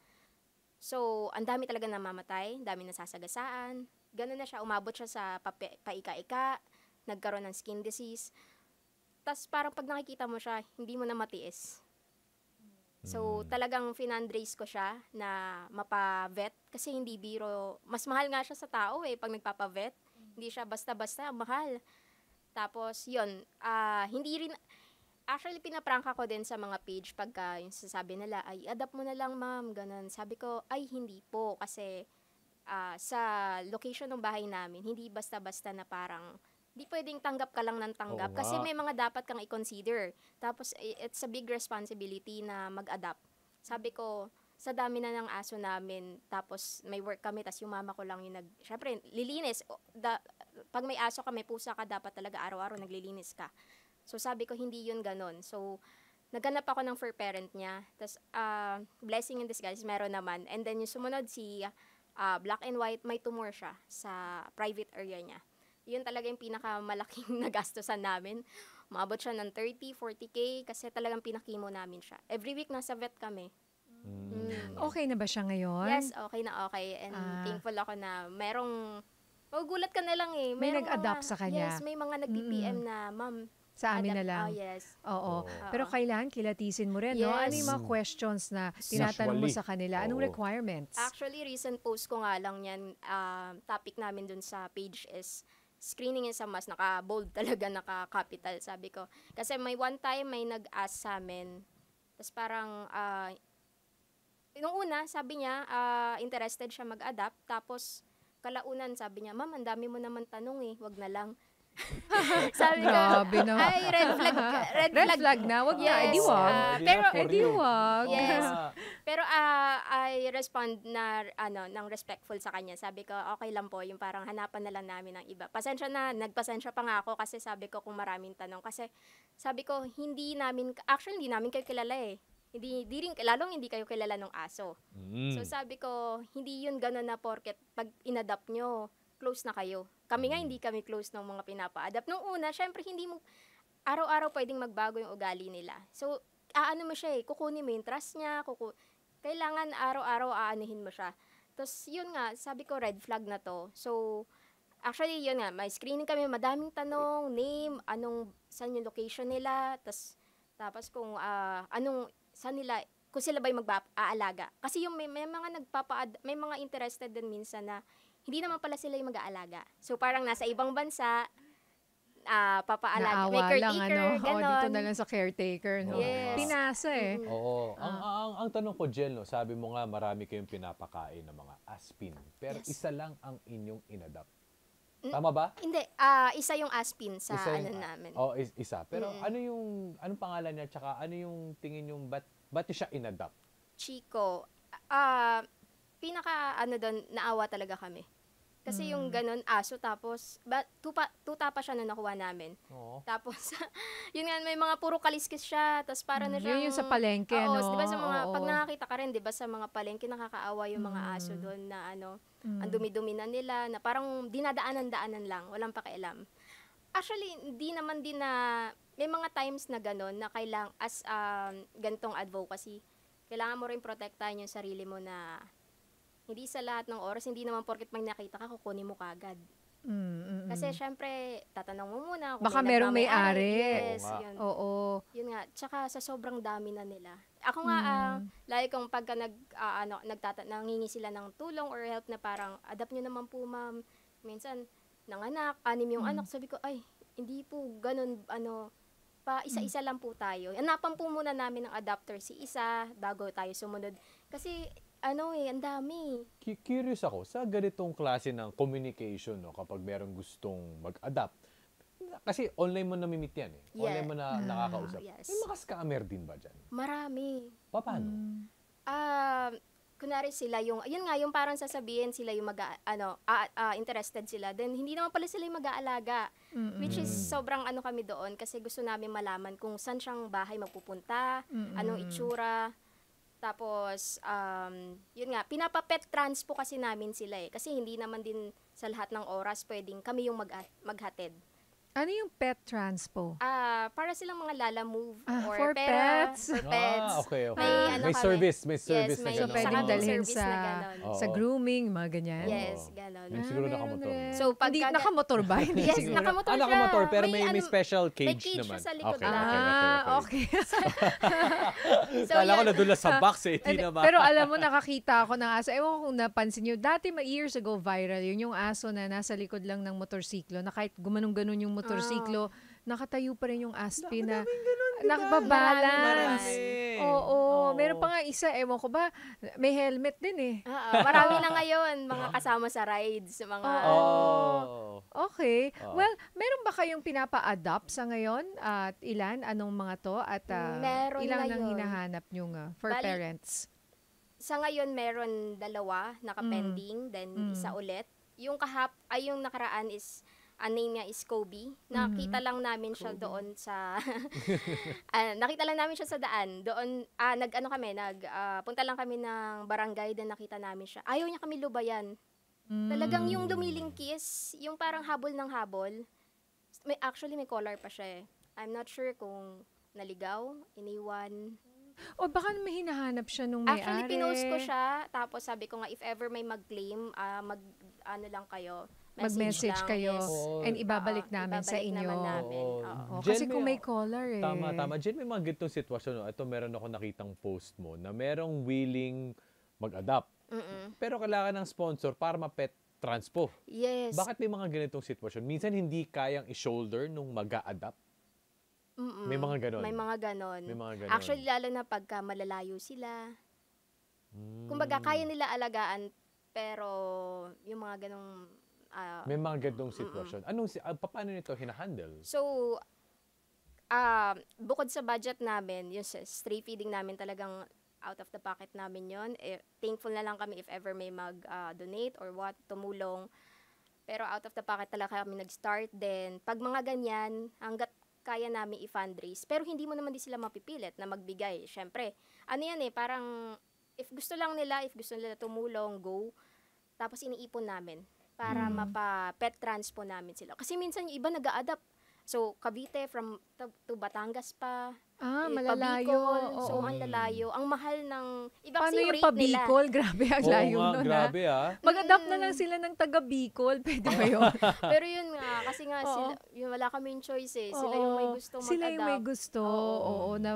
So, ang dami talaga namamatay, dami na sasagasaan. Ganun na siya, umabot siya sa pape- paika-ika, nagkaroon ng skin disease. Tapos parang pag nakikita mo siya, hindi mo na matiis. So, hmm. talagang finandraise ko siya na mapavet kasi hindi biro. Mas mahal nga siya sa tao eh pag nagpapavet. Mm. Hindi siya basta-basta mahal. Tapos, yun, uh, hindi rin, actually, pinaprank ako din sa mga page pagka yung sasabi nila, ay, adapt mo na lang, ma'am, ganun. Sabi ko, ay, hindi po, kasi uh, sa location ng bahay namin, hindi basta-basta na parang, di pwedeng tanggap ka lang ng tanggap. Oh, kasi may mga dapat kang i-consider. Tapos, it's a big responsibility na mag-adapt. Sabi ko, sa dami na ng aso namin, tapos may work kami, tapos yung mama ko lang yung nag, syempre, lilinis. Da, pag may aso ka, may pusa ka, dapat talaga araw-araw naglilinis ka. So sabi ko, hindi yun ganun. So, naganap ako ng fur parent niya. Tapos, uh, ah, blessing in disguise, meron naman. And then yung sumunod, si uh, black and white, may tumor siya sa private area niya. Yun talaga yung pinakamalaking nagastosan namin. Umabot siya ng 30, 40k kasi talagang pinakimo namin siya. Every week nasa vet kami. Mm. Okay na ba siya ngayon? Yes, okay na okay. And ah. thankful ako na merong, magugulat ka na lang eh. Merong may nag-adapt mga, sa kanya. Yes, may mga nag-PPM mm. na, ma'am, sa amin Adapt. na lang. Oh, yes. Oo. Oh. Pero kailangan kilatisin mo rin, yes. no? Ano yung mga questions na tinatanong mo sa kanila? Anong oh. requirements? Actually, recent post ko nga lang yan, uh, topic namin dun sa page is screening in sa mas naka-bold talaga, naka-capital, sabi ko. Kasi may one time, may nag-ask sa amin, tapos parang, uh, nung una, sabi niya, uh, interested siya mag-adapt. Tapos, kalaunan, sabi niya, ma'am, ang dami mo naman tanong eh, wag na lang. sabi ko, no. ay, red flag. Red, red flag. flag na, wag yes, na, edi wag. Uh, pero, edi wag. Yes. pero uh, I respond na, ano, ng respectful sa kanya. Sabi ko, okay lang po, yung parang hanapan na lang namin ng iba. Pasensya na, nagpasensya pa nga ako kasi sabi ko kung maraming tanong. Kasi sabi ko, hindi namin, actually, hindi namin kayo kilala eh. Hindi, di rin, lalong hindi kayo kilala ng aso. Mm. So sabi ko, hindi yun ganun na porket pag inadapt nyo, close na kayo. Kami nga mm. hindi kami close ng mga pinapa-adapt. Nung una, syempre hindi mo, araw-araw pwedeng magbago yung ugali nila. So, aano mo siya eh, kukunin mo yung trust niya, kuku kailangan araw-araw aanihin mo siya. Tapos, yun nga, sabi ko, red flag na to. So, actually, yun nga, may screening kami, madaming tanong, name, anong, saan yung location nila, tapos, tapos kung uh, anong sa nila kung sila ba yung mag-aalaga. Kasi yung may, may mga nagpapa may mga interested din minsan na hindi naman pala sila yung mag-aalaga. So parang nasa ibang bansa, uh, papaalaga. Naawa may lang, ano? ganon. Oh, dito na lang sa caretaker, no? Yes. Pinasa eh. Mm. Oo. Ah. Ang, ang, ang tanong ko, Jel, no, sabi mo nga marami kayong pinapakain ng mga aspin. Pero yes. isa lang ang inyong inadapt Tama ba? Hindi, ah isa yung Aspin sa Isa ano namin. Oh, is- isa. Pero ano yung anong pangalan niya tsaka ano yung tingin yung bat ba't siya inadopt? Chico, ah pinaka ano doon naawa talaga kami. Kasi mm. yung hmm. ganun, aso, tapos, ba, tupa, tuta siya na nakuha namin. Oo. Tapos, yun nga, may mga puro kaliskis siya, tapos para na hmm, siyang... Yun yung sa palengke, oo, no? Diba sa mga, oo. pag nakakita ka rin, diba sa mga palengke, nakakaawa yung mga mm. aso hmm. doon na ano, mm. ang dumi na nila, na parang dinadaanan-daanan lang, walang pakialam. Actually, hindi naman din na, may mga times na ganun, na kailang, as um, gantong advocacy, kailangan mo rin protektahan yung sarili mo na hindi sa lahat ng oras, hindi naman porket may nakita ka, kukunin mo kagad. Mm, mm, mm, Kasi syempre, tatanong mo muna. Kung Baka meron may-ari. Yes, Oo, yun. Oo. Yun nga. Tsaka sa sobrang dami na nila. Ako nga, ah, mm. uh, lagi kong pagka nag, uh, ano, nagtata- nangingi sila ng tulong or help na parang, adapt nyo naman po ma'am. Minsan, nanganak, anim yung mm. anak. Sabi ko, ay, hindi po ganun, ano, pa isa-isa mm. lang po tayo. Anapan po muna namin ng adapter si isa bago tayo sumunod. Kasi ano eh, ang dami. Curious ako, sa ganitong klase ng communication, no, kapag merong gustong mag-adapt, kasi online mo namimit yan eh. Online yeah. mo na ah, nakakausap. Yes. May mga scammer din ba dyan? Marami. Paano? Mm. Uh, kunwari sila yung, yun nga, yung parang sasabihin sila yung mag ano, uh, uh, interested sila. Then hindi naman pala sila yung mag-aalaga. Mm-hmm. Which is sobrang ano kami doon kasi gusto namin malaman kung saan siyang bahay mapupunta, mm-hmm. anong itsura, tapos, um, yun nga, pinapapet trans po kasi namin sila eh. Kasi hindi naman din sa lahat ng oras pwedeng kami yung mag- maghatid. Ano yung pet transpo? Ah, para silang mga Lala Move Ah, or for pera, pets. for ah, pets. Ah, okay, okay. May, ano May, kami- service, may service yes, na may gano'n. pwedeng saka dalhin sa- ganon. Sa grooming, mga ganyan. Yes, ganon. Yung siguro ah, meron nakamotor. So, pag Hindi, nakamotor ba? Hindi Yes, siguro. nakamotor Ah, siya. nakamotor, pero may, may, ano- special cage, may cage siya naman. sa likod. Okay, okay, Ah, okay. So, Kala ko yun. nadula sa ah, box eh, hindi And- naman. Pero alam mo, nakakita ako ng aso. Ewan ko kung napansin nyo. Dati, ma- years ago, viral. Yun yung aso na nasa likod lang ng motorsiklo na kahit gumanong-ganon yung motorsiklo, oh. nakatayo pa rin yung Aspi na ganun, diba? nakababalance. Oo, oo. Oh. Meron pa nga isa, ewan ko ba, may helmet din eh. Uh-oh. Ah, ah. Marami na ngayon, mga kasama sa rides, mga... Oh. Okay. Oh. Well, meron ba kayong pinapa-adopt sa ngayon? At ilan? Anong mga to? At uh, ilang ngayon. nang hinahanap nyo nga for Bali, parents? Sa ngayon, meron dalawa naka-pending, mm. then mm. isa ulit. Yung kahap, ay yung nakaraan is anemia is Kobe. Nakita mm-hmm. lang namin Kobe. siya doon sa uh, nakita lang namin siya sa daan. Doon ah, nag ano kami, nag uh, punta lang kami ng barangay din nakita namin siya. Ayaw niya kami lubayan. Mm. Talagang yung mm. lumilingkis, yung parang habol ng habol. May actually may collar pa siya eh. I'm not sure kung naligaw, iniwan. O oh, baka may hinahanap siya nung may-ari. Actually, pinost ko siya. Tapos sabi ko nga, if ever may mag-claim, uh, mag, ano lang kayo, mag-message kayo yes. and ibabalik uh, namin ibabalik sa inyo. Namin. Oh. Oh. Jen, kasi kung may caller eh. Tama, tama. Jen, may mga gitong sitwasyon. No? Ito, meron ako nakitang post mo na merong willing mag-adapt. Mm-mm. Pero kailangan ng sponsor para mapet transpo. Yes. Bakit may mga ganitong sitwasyon? Minsan hindi kayang i-shoulder nung mag adapt Mm-mm. May mga ganon. May mga ganon. May mga ganon. Actually, lalo na pagka malalayo sila. Mm. Kumbaga, kaya hmm. nila alagaan, pero yung mga ganong Uh, May mga ganong sitwasyon. Mm-mm. Anong, uh, paano nito hinahandle? So, uh, bukod sa budget namin, yung stray feeding namin talagang out of the pocket namin yon. Eh, thankful na lang kami if ever may mag-donate uh, or what, tumulong. Pero out of the pocket talaga kami nag-start. Then, pag mga ganyan, hanggat kaya namin i-fundraise. Pero hindi mo naman din sila mapipilit na magbigay. Siyempre, ano yan eh, parang if gusto lang nila, if gusto nila tumulong, go. Tapos iniipon namin para mm. mapa-pet trans po namin sila. Kasi minsan yung iba nag a adapt So, Cavite from to, to Batangas pa. Ah, eh, malalayo. Pabicol, oo, so, ang lalayo. Ang mahal ng iba Paano yung pabicol? Nila. Grabe, ang oo, layo nga, nun. Ah. Grabe, ah. Mag-adapt na lang mm. sila ng taga-Bicol. Pwede ba yun? Pero yun nga, kasi nga, oo. sila, yun, wala kaming choice eh. Sila oo. yung may gusto mag-adapt. Sila yung may gusto. Oo, oo, oo na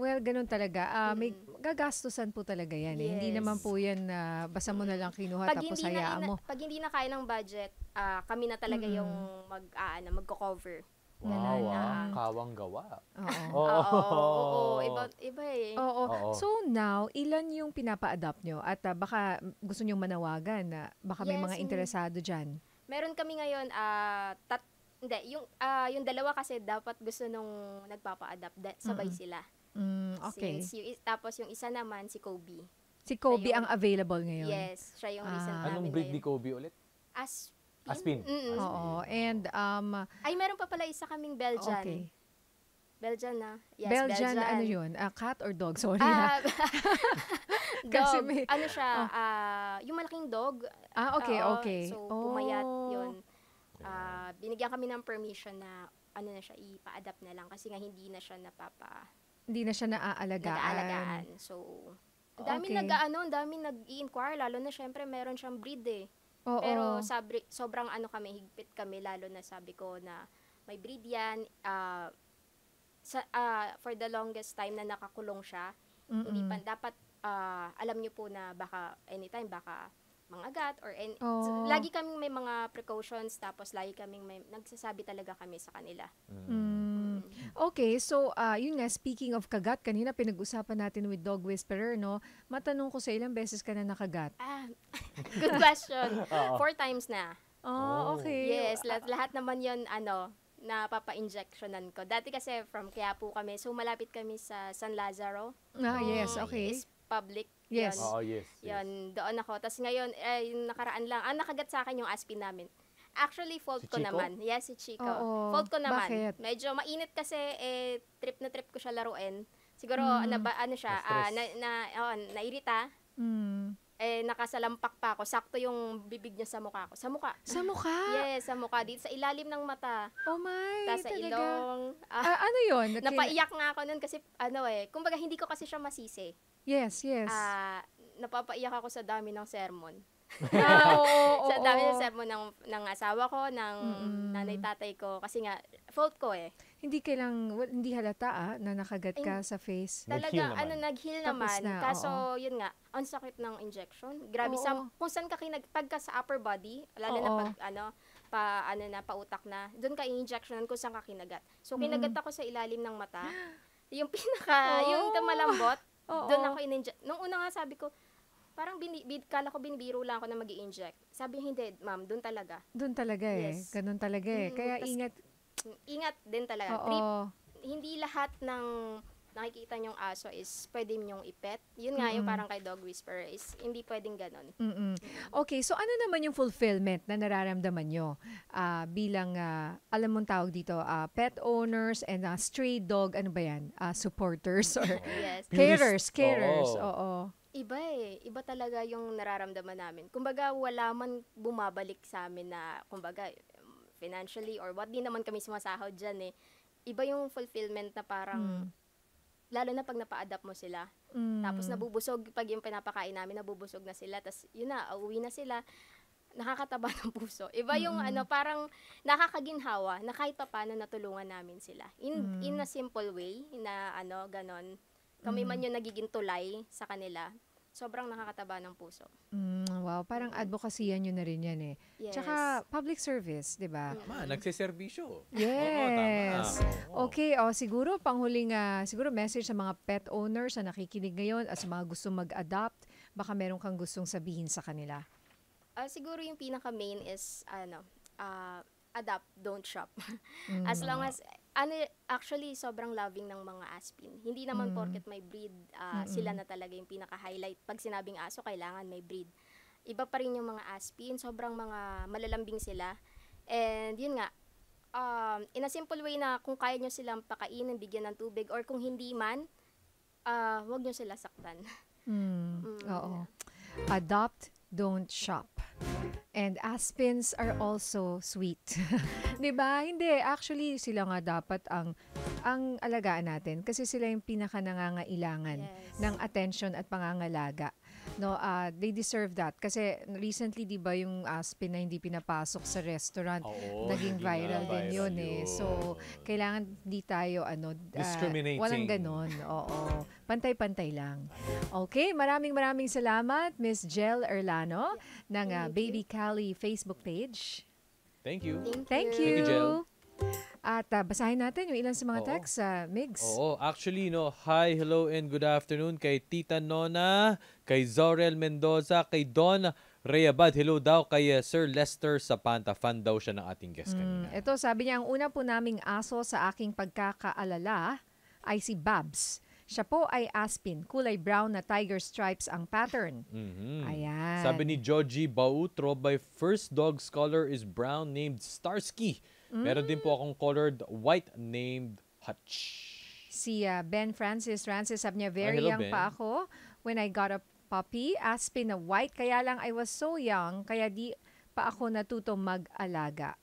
Well, ganun talaga. Uh, may mm. gagastusan po talaga yan. Eh. Hindi naman po yan na uh, basta mo na lang kinuha pag tapos hayaan mo. Pag hindi na kaya ng budget, uh, kami na talaga mm. yung mag, uh, ano, magko-cover. Wow, Ganun, ah, kawang gawa. Oo. Oo, iba, iba eh. Oo. So now, ilan yung pinapa-adopt nyo? At uh, baka gusto nyo manawagan na uh, baka yes, may mga mm. interesado dyan. Meron kami ngayon, uh, tat, hindi, yung, uh, yung dalawa kasi dapat gusto nung nagpapa-adopt, sabay mm-hmm. sila. Mm, okay. Since yung, tapos yung isa naman, si Kobe. Si Kobe yung, ang available ngayon? Yes, siya yung ah. recent namin Anong breed ni Kobe ulit? As Aspin. mm Oo. And, um... Ay, meron pa pala isa kaming Belgian. Okay. Belgian na. Yes, Belgian. Ano Belgian. ano yun? Uh, cat or dog? Sorry ah, uh, dog. Kasi may, ano siya? Oh. Uh, yung malaking dog. Ah, okay, uh, okay. So, oh. pumayat yun. Uh, binigyan kami ng permission na ano na siya, ipa-adapt na lang kasi nga hindi na siya napapa hindi na siya naaalagaan. So, ang daming okay. nag aano ang daming nag-i-inquire, lalo na syempre meron siyang breed eh. Oo. Pero sabri, sobrang ano kami, higpit kami, lalo na sabi ko na may breed yan. Uh, sa, uh, for the longest time na nakakulong siya, Mm-mm. hindi pa, dapat uh, alam niyo po na baka anytime, baka mga gat or any, oh. so, lagi kaming may mga precautions tapos lagi kaming may nagsasabi talaga kami sa kanila. Mm. Mm. Okay, so uh, yun nga, speaking of kagat, kanina pinag-usapan natin with Dog Whisperer, no? Matanong ko sa ilang beses ka na nakagat? Ah, good question. Four times na. Ah, oh, okay. Yes, ah, lahat, lahat naman yon ano, na papa-injectionan ko. Dati kasi from Quiapo kami, so malapit kami sa San Lazaro. Ah, yes, mm, okay. Is public. Yes. Yun. Oo, yes. Yun, yes. doon ako. Tapos ngayon, eh, yung nakaraan lang, ang ah, nakagat sa akin yung aspin namin. Actually, fault si ko Chico? naman. Yes, si Chico. Oo, fault ko naman. Bakit? Medyo mainit kasi eh, trip na trip ko siya laruin. Siguro, mm. ano, ba, ano siya, uh, na, na, oh, nairita. Mm. Eh, nakasalampak pa ako. Sakto yung bibig niya sa mukha ko. Sa mukha. Sa mukha? yes, sa mukha. Dito sa ilalim ng mata. Oh my, Tapos sa ilong. Ah, uh, ano yun? Okay. Napaiyak nga ako nun kasi, ano eh, kumbaga hindi ko kasi siya masisi. Yes, yes. Ah, uh, napapaiyak ako sa dami ng sermon oh, sa dami ng sermon ng, ng asawa ko, ng mm nanay-tatay ko. Kasi nga, fault ko eh. Hindi kailang, well, hindi halata ah, na nakagat ka And, sa face. Talaga, ano, nag-heal naman. Na, Kaso, oo. yun nga, ang sakit ng injection. Grabe, oo. sa, kung saan ka kinag, pagka sa upper body, lalo oo. na pag, ano, pa ano na pautak na doon ka i-injectionan ko saan ka kinagat so kinagat ako sa ilalim ng mata yung pinaka oh. yung tumalambot, oh, doon ako in-inject nung una nga sabi ko parang binibid, kala ko binibiro lang ako na mag inject Sabi hindi, ma'am, doon talaga. Doon talaga eh. Yes. Ganun talaga eh. Mm, Kaya tas, ingat. Ingat din talaga. Oo. Trip, hindi lahat ng nakikita niyong aso is pwede niyong ipet. Yun nga mm-hmm. yung parang kay Dog Whisperer is hindi pwedeng ganun. Mm-hmm. Okay, so ano naman yung fulfillment na nararamdaman nyo uh, bilang, uh, alam mong tawag dito, uh, pet owners and uh, stray dog, ano ba yan? Uh, supporters or yes. carers, carers. Oo. Oo iba eh. Iba talaga yung nararamdaman namin. Kumbaga, wala man bumabalik sa amin na, kumbaga, financially or what, di naman kami sumasahod dyan eh. Iba yung fulfillment na parang, mm. lalo na pag napa-adapt mo sila. Mm. Tapos nabubusog, pag yung pinapakain namin, nabubusog na sila. Tapos yun na, uwi na sila. Nakakataba ng puso. Iba yung mm. ano, parang nakakaginhawa na kahit pa paano natulungan namin sila. In, mm. in hmm. a simple way, na ano, ganon kami mm. man yung nagiging tulay sa kanila, sobrang nakakataba ng puso. Mm, wow, parang mm. advocacy yan na rin yan eh. Yes. Tsaka public service, di ba? Mm. Ma, nagsiservisyo. Yes. Oo, tama. Oo. Okay, oh, siguro panghuling uh, siguro message sa mga pet owners na nakikinig ngayon at sa mga gusto mag-adopt, baka meron kang gustong sabihin sa kanila. Uh, siguro yung pinaka-main is, ano, uh, adopt, don't shop. as mm. long as ano, actually, sobrang loving ng mga aspin. Hindi naman mm. porket may breed, uh, sila na talaga yung pinaka-highlight. Pag sinabing aso, kailangan may breed. Iba pa rin yung mga aspin, sobrang mga malalambing sila. And yun nga, um, in a simple way na kung kaya nyo silang pakainin, bigyan ng tubig, or kung hindi man, uh, huwag nyo sila saktan. Mm. mm. Oo. Adopt don't shop. And aspens are also sweet. 'Di ba? Hindi, actually sila nga dapat ang ang alagaan natin kasi sila yung pinaka nangangailangan yes. ng attention at pangangalaga no uh, they deserve that kasi recently 'di ba yung Aspen na hindi pinapasok sa restaurant Oo, naging viral din viral yun, yun eh so kailangan di tayo ano uh, walang ganun. oo pantay-pantay lang okay maraming maraming salamat Miss Jel Erlano ng uh, Baby Cali Facebook page thank you thank you thank you, thank you Jel. At uh, basahin natin yung ilan sa mga Oo. texts, uh, Migs. Oo, actually, no, hi, hello, and good afternoon kay Tita Nona, kay Zorel Mendoza, kay Don Reyabad. Hello daw kay uh, Sir Lester Sapanta. Fan daw siya ng ating guest hmm, kanina. ito, sabi niya, ang una po naming aso sa aking pagkakaalala ay si Babs. Siya po ay Aspin, kulay brown na tiger stripes ang pattern. Mm-hmm. Ayan. Sabi ni Georgie Bautro, by first dog's color is brown named Starsky. Mm. Meron din po akong colored white named Hutch. Si uh, Ben Francis. Francis, sabi niya, very hello, young ben. pa ako when I got a puppy, Aspen na white. Kaya lang I was so young, kaya di pa ako natuto mag-alaga.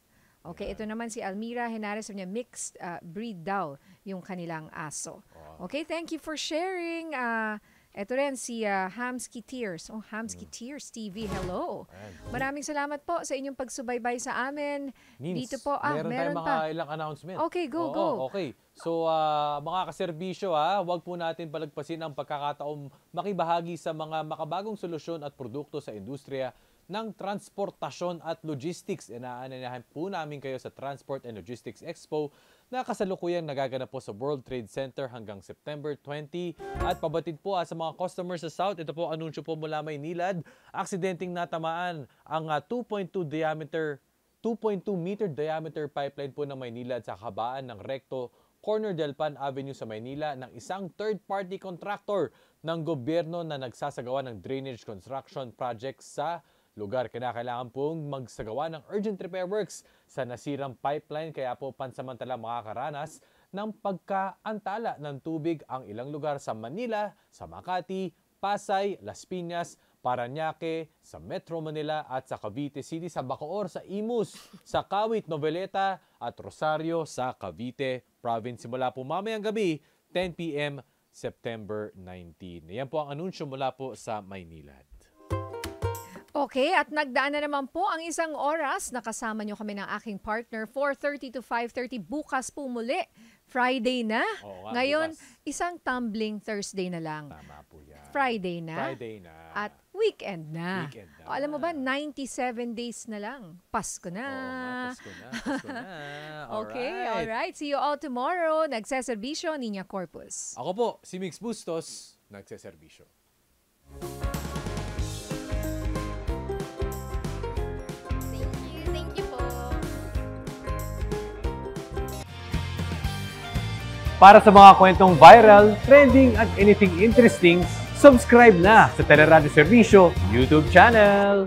Okay, yeah. ito naman si Almira Henares niya mixed uh, breed daw yung kanilang aso. Wow. Okay, thank you for sharing. Uh, ito rin si uh, Hamsky Tears. Oh, Hamsky mm. Tears TV, hello. Maraming salamat po sa inyong pagsubaybay sa amin. Means, Dito po, ah, meron, meron tayong mga pa. ilang announcement. Okay, go, Oo, go. Okay, so uh, mga kaserbisyo, ha, ah, huwag po natin palagpasin ang pagkakataong makibahagi sa mga makabagong solusyon at produkto sa industriya ng transportasyon at logistics. Inaananahan po namin kayo sa Transport and Logistics Expo na kasalukuyang nagaganap po sa World Trade Center hanggang September 20. At pabatid po ah, sa mga customers sa South, ito po anunsyo po mula Maynilad, aksidenteng natamaan ang ah, 2.2 diameter 2.2 meter diameter pipeline po ng Maynilad sa kabaan ng Recto Corner del Pan Avenue sa Maynila ng isang third-party contractor ng gobyerno na nagsasagawa ng drainage construction project sa lugar kinakailangan pong magsagawa ng urgent repair works sa nasirang pipeline kaya po pansamantala makakaranas ng pagkaantala ng tubig ang ilang lugar sa Manila, sa Makati, Pasay, Las Piñas, Paranaque, sa Metro Manila at sa Cavite City, sa Bacoor, sa Imus, sa Kawit, Noveleta at Rosario sa Cavite Province. Simula po mamayang gabi, 10 p.m. September 19. Yan po ang anunsyo mula po sa Maynilad. Okay, at nagdaan na naman po ang isang oras. Nakasama nyo kami ng aking partner, 4.30 to 5.30. Bukas po muli, Friday na. Oo, Ngayon, bukas. isang tumbling Thursday na lang. Tama po yan. Friday na. Friday na. At weekend na. Weekend na. O, alam mo ba, 97 days na lang. Pasko na. Oo, Pasko na. Pasko na. all okay, right. See you all tomorrow. Nagseserbisyo, Ninya Corpus. Ako po, si Mix Bustos, nagseserbisyo. Thank Para sa mga kwentong viral, trending at anything interesting, subscribe na sa Teleradio Servicio YouTube channel.